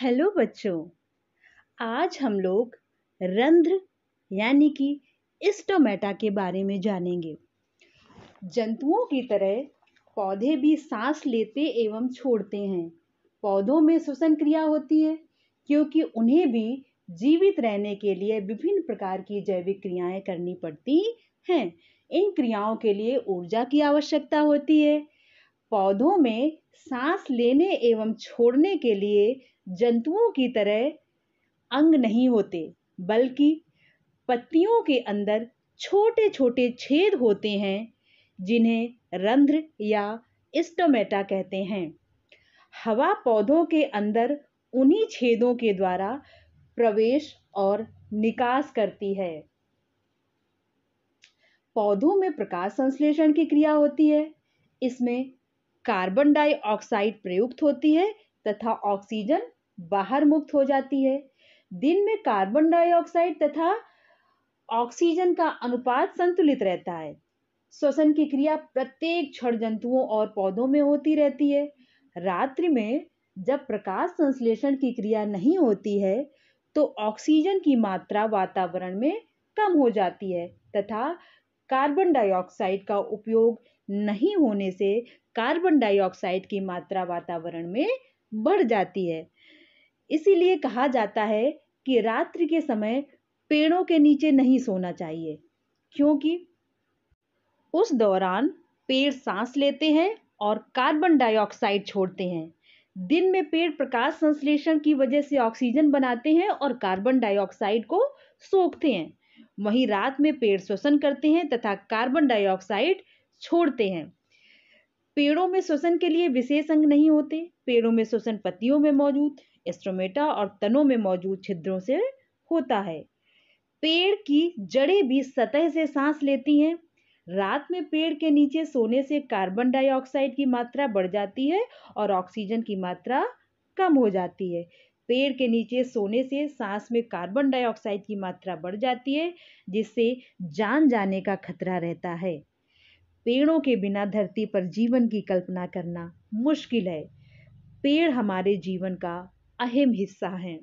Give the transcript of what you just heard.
hello बच्चों आज हम लोग रंध्र यानी कि इस्टोमेटा के बारे में जानेंगे जंतुओं की तरह पौधे भी सांस लेते एवं छोड़ते हैं पौधों में श्वसन क्रिया होती है क्योंकि उन्हें भी जीवित रहने के लिए विभिन्न प्रकार की जैविक क्रियाएं करनी पड़ती हैं इन क्रियाओं के लिए ऊर्जा की आवश्यकता होती है पौधों में सांस लेने एवं छोड़ने के लिए जंतुओं की तरह अंग नहीं होते बल्कि पत्तियों के अंदर छोटे छोटे छेद होते हैं जिन्हें रंध्र या स्टोमेटा कहते हैं हवा पौधों के अंदर उन्हीं छेदों के द्वारा प्रवेश और निकास करती है पौधों में प्रकाश संश्लेषण की क्रिया होती है इसमें कार्बन डाइऑक्साइड प्रयुक्त होती है तथा ऑक्सीजन बाहर मुक्त हो जाती है दिन में कार्बन डाइऑक्साइड तथा ऑक्सीजन का अनुपात संतुलित रहता है श्वसन की क्रिया प्रत्येक क्षण जंतुओं और पौधों में होती रहती है रात्रि में जब प्रकाश संश्लेषण की क्रिया नहीं होती है तो ऑक्सीजन की मात्रा वातावरण में कम हो जाती है तथा कार्बन डाइऑक्साइड का उपयोग नहीं होने से कार्बन डाइऑक्साइड की मात्रा वातावरण में बढ़ जाती है इसीलिए कहा जाता है कि रात्रि के समय पेड़ों के नीचे नहीं सोना चाहिए क्योंकि उस दौरान पेड़ सांस लेते हैं और कार्बन डाइऑक्साइड छोड़ते हैं दिन में पेड़ प्रकाश संश्लेषण की वजह से ऑक्सीजन बनाते हैं और कार्बन डाइऑक्साइड को सोखते हैं वहीं रात में पेड़ श्वसन करते हैं तथा कार्बन डाइऑक्साइड छोड़ते हैं पेड़ों में श्वसन के लिए विशेष अंग नहीं होते पेड़ों में श्वसन पत्तियों में मौजूद एस्ट्रोमेटा और तनों में मौजूद छिद्रों से होता है पेड़ की जड़ें भी सतह से सांस लेती हैं रात में पेड़ के नीचे सोने से कार्बन डाइऑक्साइड की मात्रा बढ़ जाती है और ऑक्सीजन की मात्रा कम हो जाती है पेड़ के नीचे सोने से सांस में कार्बन डाइऑक्साइड की मात्रा बढ़ जाती है जिससे जान जाने का खतरा रहता है पेड़ों के बिना धरती पर जीवन की कल्पना करना मुश्किल है पेड़ हमारे जीवन का अहम हिस्सा हैं